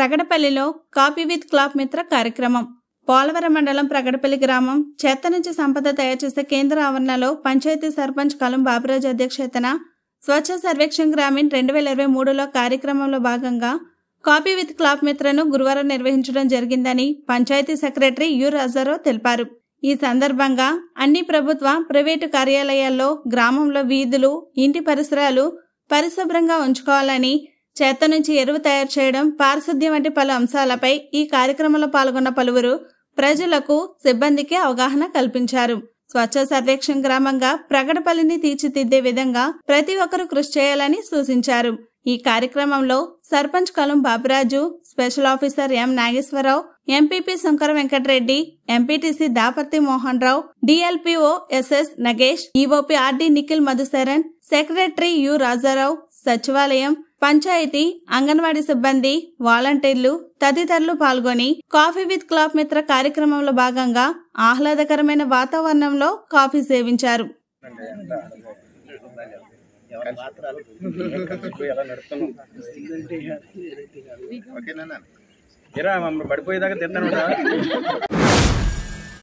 ప్రగడపల్లిలో copy with clap మిత్ర కార్యక్రమం పోలవరం మండలం ప్రగడపల్లి గ్రామం చెత్త నుంచి సంపద తయారు చేసే కేంద్ర ఆవరణలో పంచాయతీ సర్పంచ్ కలం బాబురాజు అధ్యక్షతన స్వచ్ఛ సర్వేక్షణ్ గ్రామీణ్ రెండు వేల ఇరవై మూడులో కార్యక్రమంలో భాగంగా కాపీ విత్ క్లాప్ మిత్రను గురువారం నిర్వహించడం జరిగిందని పంచాయతీ సెక్రటరీ యు రాజారావు తెలిపారు ఈ సందర్భంగా అన్ని ప్రభుత్వ ప్రైవేటు కార్యాలయాల్లో గ్రామంలో వీధులు ఇంటి పరిసరాలు పరిశుభ్రంగా ఉంచుకోవాలని చేత నుంచి ఎరువు తయారు చేయడం పారిశుద్ధ్యం వంటి పలు అంశాలపై ఈ కార్యక్రమంలో పాల్గొన్న పలువురు ప్రజలకు సిబ్బందికి అవగాహన కల్పించారు స్వచ్ఛ సర్వేక్షణ గ్రామంగా ప్రగడపల్లిని తీర్చిదిద్దే విధంగా ప్రతి ఒక్కరూ కృషి చేయాలని సూచించారు ఈ కార్యక్రమంలో sarpanch Kalam Baburaju special officer M Nageswararao MPP Shankara Venkatareddy MPTC Daparthi Mohan Rao DLPO SS Nagesh EOP RD Nikhil Madhusaran secretary U Rajarao సచివాలయం పంచాయతీ అంగన్వాడీ సిబ్బంది వాలంటీర్లు తదితరులు పాల్గొని కాఫీ విత్ క్లాప్ మిత్ర కార్యక్రమంలో భాగంగా ఆహ్లాదకరమైన వాతావరణంలో కాఫీ సేవించారు పడిపోయేదాకా తింటాను